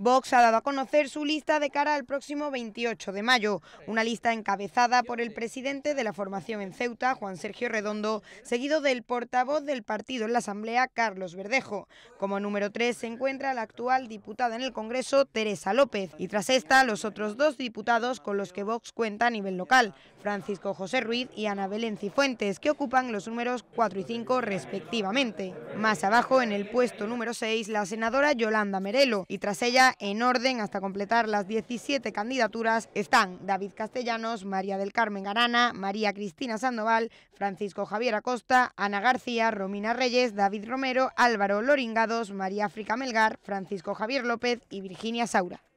Vox ha dado a conocer su lista de cara al próximo 28 de mayo, una lista encabezada por el presidente de la formación en Ceuta, Juan Sergio Redondo, seguido del portavoz del partido en la Asamblea, Carlos Verdejo. Como número 3 se encuentra la actual diputada en el Congreso, Teresa López, y tras esta los otros dos diputados con los que Vox cuenta a nivel local, Francisco José Ruiz y Ana Belén Cifuentes, que ocupan los números 4 y 5 respectivamente. Más abajo, en el puesto número 6, la senadora Yolanda Merelo, y tras ella en orden hasta completar las 17 candidaturas, están David Castellanos, María del Carmen Garana, María Cristina Sandoval, Francisco Javier Acosta, Ana García, Romina Reyes, David Romero, Álvaro Loringados, María África Melgar, Francisco Javier López y Virginia Saura.